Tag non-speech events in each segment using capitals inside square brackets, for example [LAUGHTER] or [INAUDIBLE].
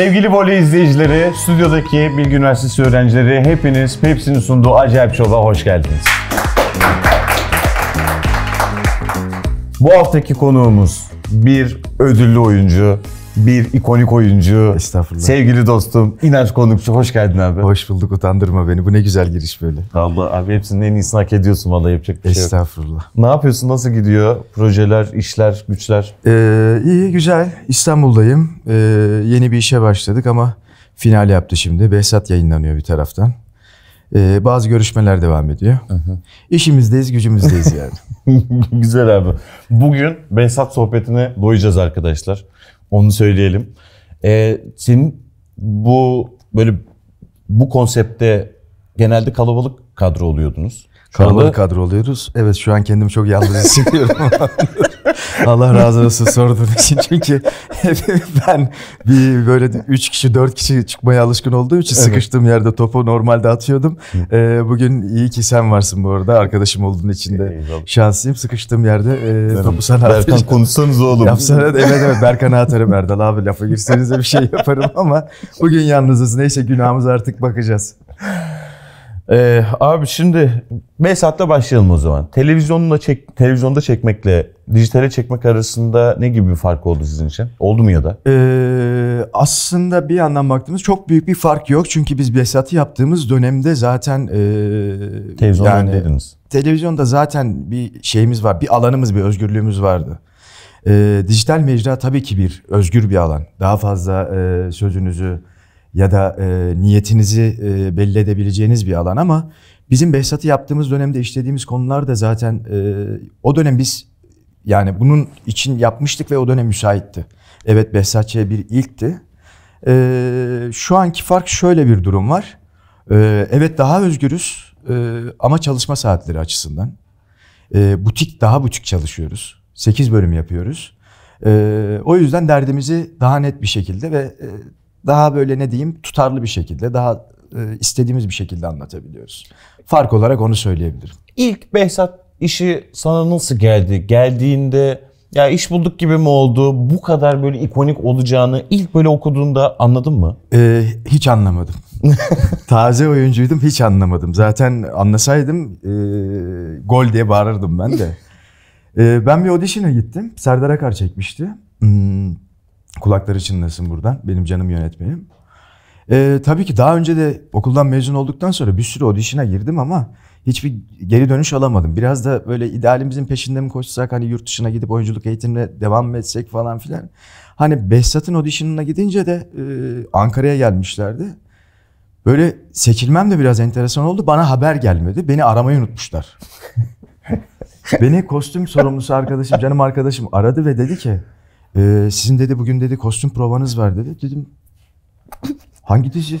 Sevgili voley izleyicileri, stüdyodaki Bilgi Üniversitesi öğrencileri hepiniz Pepsi'nin sunduğu Acayip Şov'a hoş geldiniz. Bu haftaki konuğumuz bir ödüllü oyuncu, bir ikonik oyuncu. Estağfurullah. Sevgili dostum İnanç Konukçu hoş geldin abi. Hoş bulduk utandırma beni. Bu ne güzel giriş böyle. Allah abi hepsinin en iyisini hak ediyorsun vallahi yapacak bir şey yok. Estağfurullah. Ne yapıyorsun? Nasıl gidiyor? Projeler, işler, güçler? Ee, iyi güzel. İstanbul'dayım. Ee, yeni bir işe başladık ama final yaptı şimdi. Behzat yayınlanıyor bir taraftan. Ee, bazı görüşmeler devam ediyor. Hı hı. İşimizdeyiz, gücümüzdeyiz yani. [LAUGHS] Güzel abi. Bugün Behzat sohbetine doyacağız arkadaşlar. Onu söyleyelim. Ee, senin bu böyle bu konsepte genelde kalabalık kadro oluyordunuz. Şu kalabalık anda... kadro oluyoruz. Evet şu an kendimi çok yalnız [LAUGHS] hissediyorum. Allah razı olsun sorduğun için. [LAUGHS] Çünkü [LAUGHS] ben bir böyle 3 kişi 4 kişi çıkmaya alışkın olduğu için evet. sıkıştığım yerde topu normalde atıyordum. Ee, bugün iyi ki sen varsın bu arada. Arkadaşım olduğun için de şanslıyım. Sıkıştığım yerde e, topu sana Berkan konuşsanız oğlum. Yapsana evet evet Berkan'a atarım Erdal abi lafa girseniz de bir şey yaparım ama bugün yalnızız. Neyse günahımız artık bakacağız. Ee, abi şimdi saatte başlayalım o zaman. Televizyonla çek, televizyonda çekmekle dijitale çekmek arasında ne gibi bir fark oldu sizin için? Oldu mu ya da? Ee, aslında bir yandan baktığımız çok büyük bir fark yok. Çünkü biz Behzat'ı yaptığımız dönemde zaten... E, ee, televizyonda yani, neydiniz? Televizyonda zaten bir şeyimiz var. Bir alanımız, bir özgürlüğümüz vardı. E, dijital mecra tabii ki bir özgür bir alan. Daha fazla e, sözünüzü, ya da e, niyetinizi e, belli edebileceğiniz bir alan ama bizim Behzat'ı yaptığımız dönemde işlediğimiz konular da zaten e, o dönem biz yani bunun için yapmıştık ve o dönem müsaitti. Evet Behzatçı'ya bir ilkti. E, şu anki fark şöyle bir durum var. E, evet daha özgürüz e, ama çalışma saatleri açısından. E, butik daha butik çalışıyoruz. 8 bölüm yapıyoruz. E, o yüzden derdimizi daha net bir şekilde ve e, daha böyle ne diyeyim tutarlı bir şekilde daha e, istediğimiz bir şekilde anlatabiliyoruz. Fark olarak onu söyleyebilirim. İlk Behzat işi sana nasıl geldi? Geldiğinde ya iş bulduk gibi mi oldu? Bu kadar böyle ikonik olacağını ilk böyle okuduğunda anladın mı? Ee, hiç anlamadım. [LAUGHS] Taze oyuncuydum hiç anlamadım. Zaten anlasaydım e, gol diye bağırırdım ben de. e, ben bir audition'a gittim. Serdar Akar çekmişti. Hmm, kulakları çınlasın buradan. Benim canım yönetmenim. Ee, tabii ki daha önce de okuldan mezun olduktan sonra bir sürü audition'a girdim ama hiçbir geri dönüş alamadım. Biraz da böyle idealimizin peşinde mi koşsak hani yurt dışına gidip oyunculuk eğitimine devam mı etsek falan filan. Hani Behzat'ın audition'ına gidince de e, Ankara'ya gelmişlerdi. Böyle seçilmem de biraz enteresan oldu. Bana haber gelmedi. Beni aramayı unutmuşlar. [LAUGHS] Beni kostüm sorumlusu arkadaşım, canım arkadaşım aradı ve dedi ki ee, sizin dedi bugün dedi kostüm provanız var dedi. Dedim [COUGHS] hangi dizi?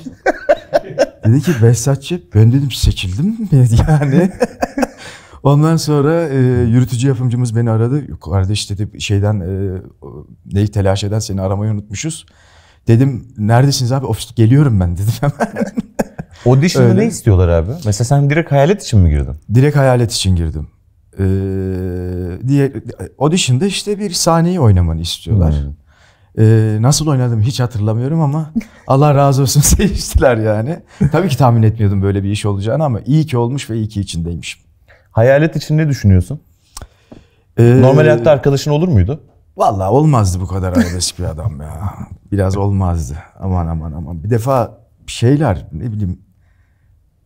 [LAUGHS] dedi ki Behzatçı ben dedim seçildim mi [LAUGHS] yani. Ondan sonra e, yürütücü yapımcımız beni aradı. Kardeş dedi şeyden e, neyi telaş eden seni aramayı unutmuşuz. Dedim neredesiniz abi ofis geliyorum ben dedim hemen. Audition'da Öyle. ne istiyorlar abi? Mesela sen direkt hayalet için mi girdin? Direkt hayalet için girdim e, diye dışında işte bir sahneyi oynamanı istiyorlar. Hmm. Ee, nasıl oynadım hiç hatırlamıyorum ama [LAUGHS] Allah razı olsun [LAUGHS] seçtiler yani. Tabii ki tahmin etmiyordum böyle bir iş olacağını ama iyi ki olmuş ve iyi ki içindeymişim. Hayalet için ne düşünüyorsun? Ee, Normal hayatta arkadaşın olur muydu? Valla olmazdı bu kadar arabesk bir adam ya. Biraz olmazdı. Aman aman aman. Bir defa şeyler ne bileyim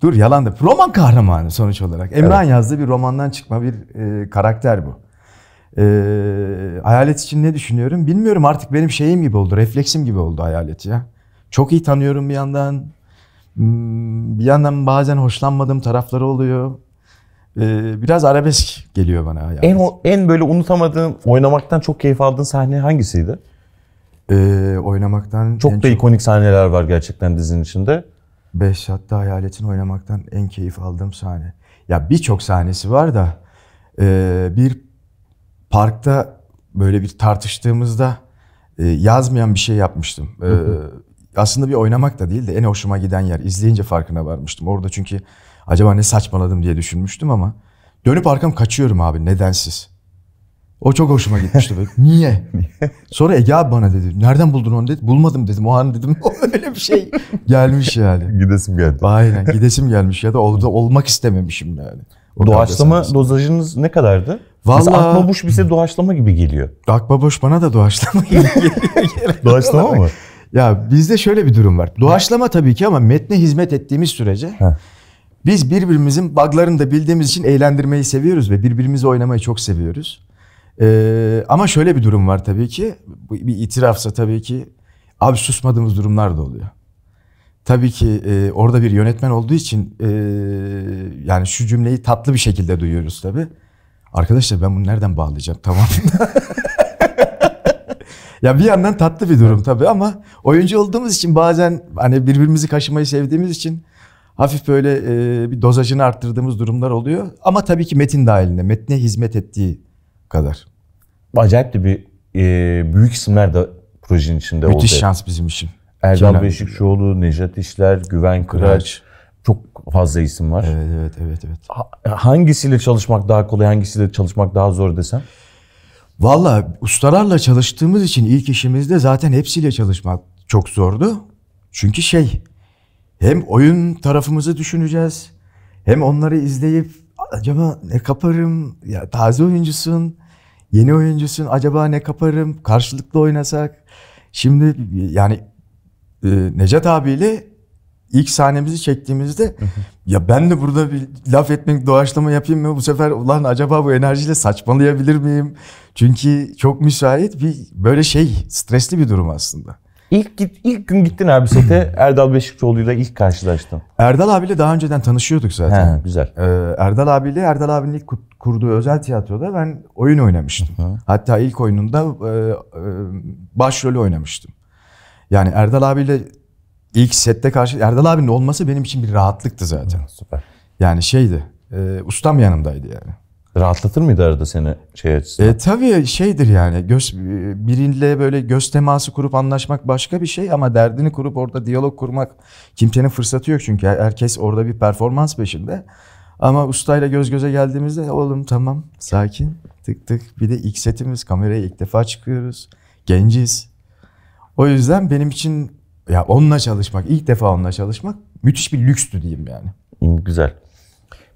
Dur yalandı da. Roman kahramanı sonuç olarak. Emrah'ın evet. yazdığı bir romandan çıkma bir e, karakter bu. E, hayalet için ne düşünüyorum bilmiyorum artık benim şeyim gibi oldu. Refleksim gibi oldu hayalet ya. Çok iyi tanıyorum bir yandan. Hmm, bir yandan bazen hoşlanmadığım tarafları oluyor. Ee, biraz arabesk geliyor bana. Yani. En en böyle unutamadığın, oynamaktan çok keyif aldığın sahne hangisiydi? Ee, oynamaktan çok da çok... ikonik sahneler var gerçekten dizinin içinde. Behzat'ta Hayalet'in oynamaktan en keyif aldığım sahne. Ya birçok sahnesi var da e, bir parkta böyle bir tartıştığımızda e, yazmayan bir şey yapmıştım. E, aslında bir oynamak da değil de en hoşuma giden yer. İzleyince farkına varmıştım. Orada çünkü acaba ne saçmaladım diye düşünmüştüm ama dönüp arkam kaçıyorum abi nedensiz. O çok hoşuma gitmişti. [LAUGHS] Niye? Sonra Ege abi bana dedi. Nereden buldun onu dedi. Bulmadım dedim. O an dedim. [LAUGHS] O öyle bir şey gelmiş yani. Gidesim geldi. Aynen [LAUGHS] gidesim gelmiş ya da orada olmak istememişim yani. O doğaçlama dozajınız ne kadardı? Valla Akbabuş bize doğaçlama gibi geliyor. Akbabuş bana da doğaçlama gibi geliyor. doğaçlama mı? Ya bizde şöyle bir durum var. Doğaçlama tabii ki ama metne hizmet ettiğimiz sürece biz birbirimizin buglarını da bildiğimiz için eğlendirmeyi seviyoruz ve birbirimizi oynamayı çok seviyoruz. Ee, ama şöyle bir durum var tabii ki. Bir itirafsa tabii ki abi susmadığımız durumlar da oluyor. Tabii ki e, orada bir yönetmen olduğu için e, yani şu cümleyi tatlı bir şekilde duyuyoruz tabii. Arkadaşlar ben bunu nereden bağlayacağım tamam. [LAUGHS] ya bir yandan tatlı bir durum tabii ama oyuncu olduğumuz için bazen hani birbirimizi kaşımayı sevdiğimiz için hafif böyle e, bir dozajını arttırdığımız durumlar oluyor. Ama tabii ki metin dahilinde, metne hizmet ettiği kadar. Acayip de bir e, büyük isimler de projenin içinde Müthiş oldu. Müthiş şans bizim için. Erdal Beşikçioğlu, Nejat İşler, Güven Kıraç. Çok fazla isim var. Evet, evet, evet. evet. Ha, hangisiyle çalışmak daha kolay, hangisiyle çalışmak daha zor desem? Valla ustalarla çalıştığımız için ilk işimizde zaten hepsiyle çalışmak çok zordu. Çünkü şey, hem oyun tarafımızı düşüneceğiz, hem onları izleyip acaba ne kaparım, ya taze oyuncusun, Yeni oyuncusun acaba ne kaparım? Karşılıklı oynasak. Şimdi yani e, Necat abiyle ilk sahnemizi çektiğimizde ya ben de burada bir laf etmek doğaçlama yapayım mı? Bu sefer ulan acaba bu enerjiyle saçmalayabilir miyim? Çünkü çok müsait bir böyle şey stresli bir durum aslında. İlk, git, ilk gün gittin abi sete [CLEARS THROAT] Erdal Beşikçioğlu'yla ilk karşılaştın. Erdal abiyle daha önceden tanışıyorduk zaten. He, güzel. Ee, Erdal abiyle Erdal abinin ilk kurduğu özel tiyatroda ben oyun oynamıştım. Hatta ilk oyununda e, e, başrolü oynamıştım. Yani Erdal abiyle ilk sette karşı Erdal abinin olması benim için bir rahatlıktı zaten. Hı, süper. Yani şeydi. E, ustam yanımdaydı yani. Rahatlatır mıydı arada seni şey açısından? E, tabii şeydir yani göz, birinle böyle göz teması kurup anlaşmak başka bir şey ama derdini kurup orada diyalog kurmak kimsenin fırsatı yok çünkü herkes orada bir performans peşinde. Ama ustayla göz göze geldiğimizde oğlum tamam sakin tık tık bir de ilk setimiz kameraya ilk defa çıkıyoruz genciz. O yüzden benim için ya onunla çalışmak ilk defa onunla çalışmak müthiş bir lükstü diyeyim yani. Güzel.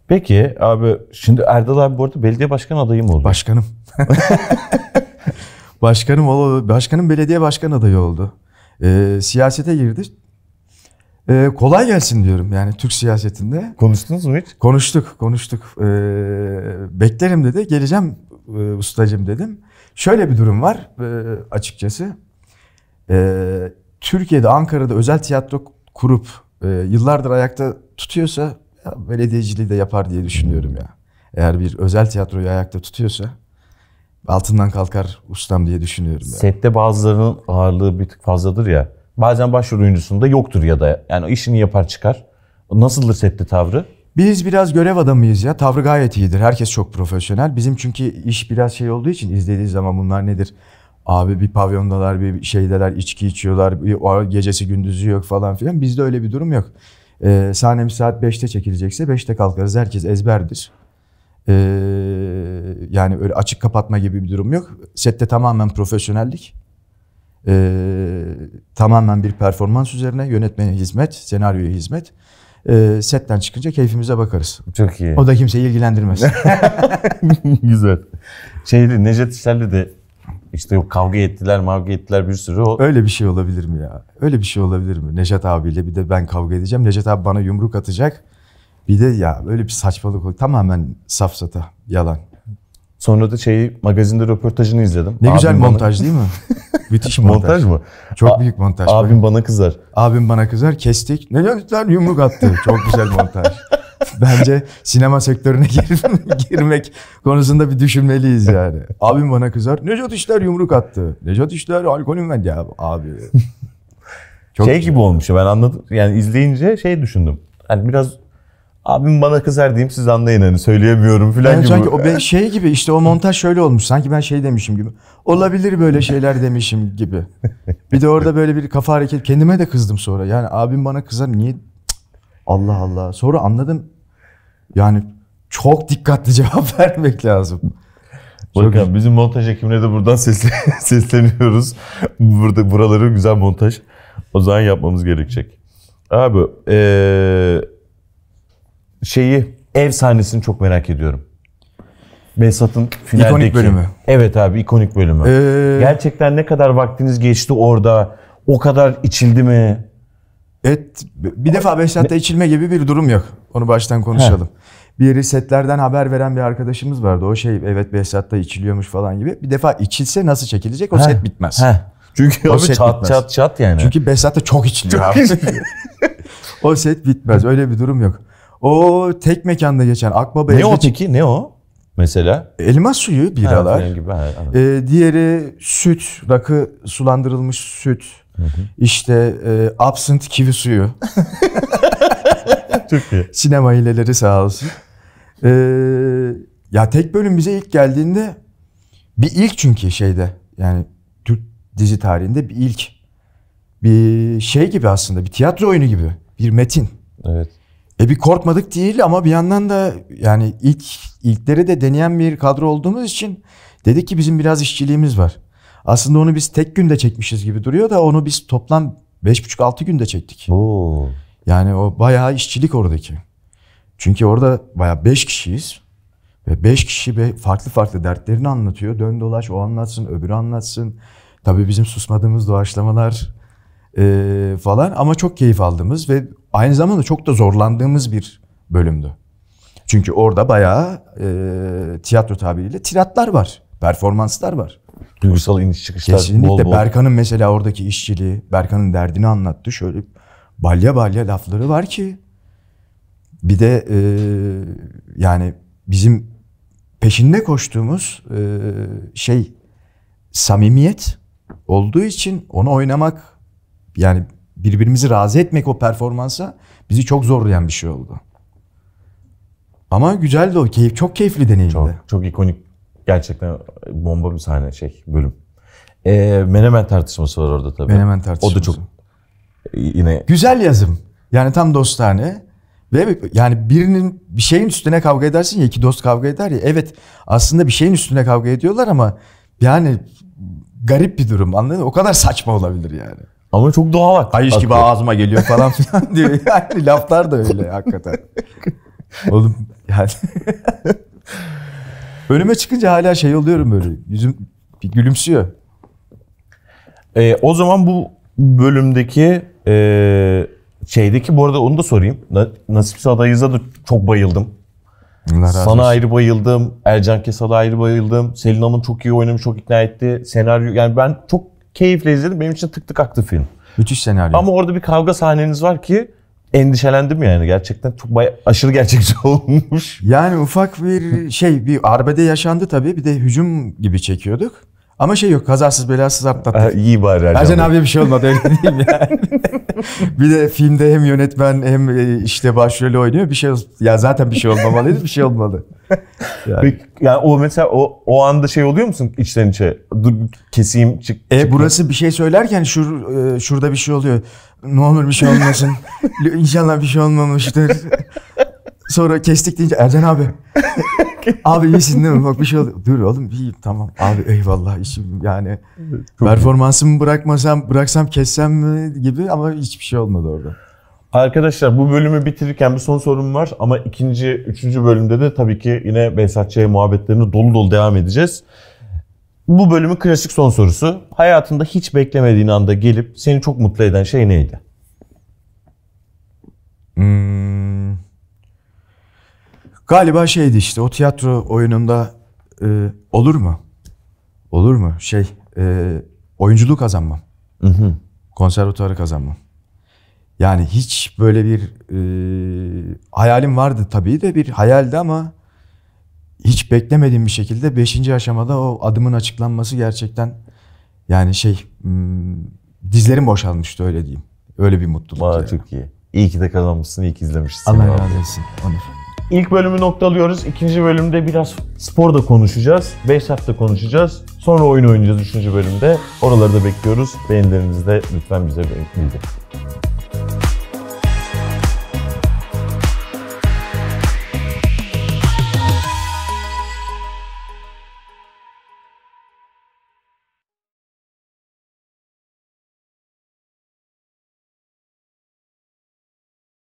Peki abi şimdi Erdal abi bu arada belediye başkan adayı mı oldu? Başkanım. [LAUGHS] başkanım oldu. Başkanım belediye başkan adayı oldu. E, siyasete girdi. E, kolay gelsin diyorum yani Türk siyasetinde. Konuştunuz mu hiç? Konuştuk, konuştuk. E, beklerim dedi. Geleceğim e, ustacım dedim. Şöyle bir durum var e, açıkçası. E, Türkiye'de Ankara'da özel tiyatro kurup e, yıllardır ayakta tutuyorsa belediyeciliği de yapar diye düşünüyorum ya. Eğer bir özel tiyatroyu ayakta tutuyorsa altından kalkar ustam diye düşünüyorum. Yani. Sette bazılarının ağırlığı bir tık fazladır ya. Bazen başrol oyuncusunda yoktur ya da yani işini yapar çıkar. Nasıldır sette tavrı? Biz biraz görev adamıyız ya. Tavrı gayet iyidir. Herkes çok profesyonel. Bizim çünkü iş biraz şey olduğu için izlediği zaman bunlar nedir? Abi bir pavyondalar, bir şeydeler, içki içiyorlar, bir gecesi gündüzü yok falan filan. Bizde öyle bir durum yok. E, ee, sahnem saat 5'te çekilecekse 5'te kalkarız. Herkes ezberdir. E, yani öyle açık kapatma gibi bir durum yok. Sette tamamen profesyonellik. E, tamamen bir performans üzerine yönetmene hizmet, senaryoya hizmet. E, setten çıkınca keyfimize bakarız. Çok iyi. O da kimseyi ilgilendirmez. [LAUGHS] Güzel. Şeydi Necdet İşler'le de işte kavga ettiler, mavga ettiler bir sürü. O... Öyle bir şey olabilir mi ya? Öyle bir şey olabilir mi? Necat abiyle bir de ben kavga edeceğim. Necat abi bana yumruk atacak. Bir de ya böyle bir saçmalık oldu. Tamamen safsata, yalan. Sonra da şeyi magazinde röportajını izledim. Ne abim güzel bana... montaj değil mi? [LAUGHS] Müthiş montaj. montaj mı? Çok A- büyük montaj. Abim bana kızar. Abim bana kızar. Kestik. Ne lan yumruk attı. Çok güzel montaj. [LAUGHS] [LAUGHS] bence sinema sektörüne [LAUGHS] girmek konusunda bir düşünmeliyiz yani. Abim bana kızar. Necat İşler yumruk attı. Necat İşler alkolün ben ya abi. [LAUGHS] Çok şey gibi olmuş ben anladım. Yani izleyince şey düşündüm. Hani biraz abim bana kızar diyeyim siz anlayın hani söyleyemiyorum falan yani gibi. Sanki o şey gibi işte o montaj şöyle olmuş. Sanki ben şey demişim gibi. Olabilir böyle şeyler demişim gibi. Bir de orada böyle bir kafa hareket. Kendime de kızdım sonra. Yani abim bana kızar niye? Allah Allah. Sonra anladım. Yani çok dikkatli [LAUGHS] cevap vermek lazım. Bakın bizim montaj ekibine de buradan [LAUGHS] sesleniyoruz. Burada buraları güzel montaj. O zaman yapmamız gerekecek. Abi ee, şeyi ev sahnesini çok merak ediyorum. Besat'ın finaldeki. İkonik bölümü. Evet abi ikonik bölümü. Ee... Gerçekten ne kadar vaktiniz geçti orada? O kadar içildi mi? Et bir defa Behzat'ta içilme gibi bir durum yok. Onu baştan konuşalım. He. Bir setlerden haber veren bir arkadaşımız vardı. O şey evet Behzat'ta içiliyormuş falan gibi. Bir defa içilse nasıl çekilecek o He. set bitmez. He. Çünkü o abi set çat bitmez. çat çat yani. Çünkü Behzat'ta çok içiliyor çok abi. [LAUGHS] o set bitmez. Öyle bir durum yok. O tek mekanda geçen Akbaba Ne o peki? Ne o? Mesela? Elma suyu biralar. Ha, gibi, ha, ee, diğeri süt, rakı sulandırılmış süt. Hı İşte e, absent kivi suyu. Çok iyi. Sinema hileleri sağ olsun. E, ya tek bölüm bize ilk geldiğinde bir ilk çünkü şeyde yani Türk dizi tarihinde bir ilk. Bir şey gibi aslında bir tiyatro oyunu gibi bir metin. Evet. E bir korkmadık değil ama bir yandan da yani ilk ilkleri de deneyen bir kadro olduğumuz için dedik ki bizim biraz işçiliğimiz var. Aslında onu biz tek günde çekmişiz gibi duruyor da onu biz toplam 5,5-6 günde çektik. Oo. Yani o bayağı işçilik oradaki. Çünkü orada bayağı 5 kişiyiz. Ve 5 kişi farklı farklı dertlerini anlatıyor. Dön dolaş o anlatsın, öbürü anlatsın. Tabii bizim susmadığımız doğaçlamalar e, falan ama çok keyif aldığımız ve aynı zamanda çok da zorlandığımız bir bölümdü. Çünkü orada bayağı e, tiyatro tabiriyle tiratlar var performanslar var. Duygusal iniş çıkışlar Kesinlikle. bol bol. Berkan'ın mesela oradaki işçiliği, Berkan'ın derdini anlattı. Şöyle balya balya lafları var ki. Bir de e, yani bizim peşinde koştuğumuz e, şey samimiyet olduğu için onu oynamak yani birbirimizi razı etmek o performansa bizi çok zorlayan bir şey oldu. Ama güzeldi o. Keyif, çok keyifli deneyimdi. Çok, çok ikonik Gerçekten bomba bir sahne şey bölüm. E, Menemen tartışması var orada tabii. Menemen tartışması. O da çok yine... Güzel yazım. Yani tam dostane. Ve yani birinin bir şeyin üstüne kavga edersin ya iki dost kavga eder ya. Evet aslında bir şeyin üstüne kavga ediyorlar ama yani garip bir durum anladın mı? O kadar saçma olabilir yani. Ama çok doğal var. Kayış gibi ağzıma geliyor falan [LAUGHS] filan diyor. Yani laflar da öyle hakikaten. [LAUGHS] Oğlum yani. [LAUGHS] Önüme çıkınca hala şey oluyorum böyle. Yüzüm gülümsüyor. Ee, o zaman bu bölümdeki e, şeydeki bu arada onu da sorayım. Na, Nasipse adayıza da çok bayıldım. Allah Sana ayrı bayıldım. Ercan Kesal'a ayrı bayıldım. Selin Hanım çok iyi oynamış, çok ikna etti. Senaryo yani ben çok keyifle izledim. Benim için tık tık aktı film. Müthiş senaryo. Ama orada bir kavga sahneniz var ki endişelendim yani. Gerçekten çok bayağı, aşırı gerçekçi [LAUGHS] olmuş. Yani ufak bir şey bir arbede yaşandı tabii. Bir de hücum gibi çekiyorduk. Ama şey yok kazasız belasız atlattık. Ha, iyi bari Ercan. Ercan abiye bir şey olmadı öyle değil yani. [LAUGHS] bir de filmde hem yönetmen hem e, işte başrolü oynuyor. Bir şey ya zaten bir şey olmamalıydı bir şey olmadı yani. Peki, yani o mesela o, o anda şey oluyor musun içten içe? Dur keseyim çık. E çıkma. burası bir şey söylerken şur e, şurada bir şey oluyor. Ne olur bir şey olmasın. [LAUGHS] İnşallah bir şey olmamıştır. Sonra kestik deyince Ercan abi. [LAUGHS] abi iyisin değil mi? Bak bir şey oldu. Dur oğlum iyiyim tamam. Abi eyvallah işim yani. Çok performansımı bırakmasam bıraksam kessem mi gibi ama hiçbir şey olmadı orada. Arkadaşlar bu bölümü bitirirken bir son sorum var ama ikinci, üçüncü bölümde de tabii ki yine Behzat Ç'ye muhabbetlerini dolu dolu devam edeceğiz. Bu bölümün klasik son sorusu. Hayatında hiç beklemediğin anda gelip seni çok mutlu eden şey neydi? Hmm. Galiba şeydi işte o tiyatro oyununda e, olur mu? Olur mu? Şey e, oyunculuğu kazanmam. Hı hı. Konservatuarı kazanmam. Yani hiç böyle bir e, hayalim vardı tabii de bir hayaldi ama hiç beklemediğim bir şekilde 5. aşamada o adımın açıklanması gerçekten yani şey hmm, dizlerim boşalmıştı öyle diyeyim. Öyle bir mutluluk. Valla çok iyi. İyi ki de kazanmışsın, iyi ki izlemişsin. Allah razı olsun. Onur. İlk bölümü noktalıyoruz. İkinci bölümde biraz spor da konuşacağız. Beş hafta konuşacağız. Sonra oyun oynayacağız üçüncü bölümde. Oraları da bekliyoruz. Beğenilerinizi de lütfen bize bildirin.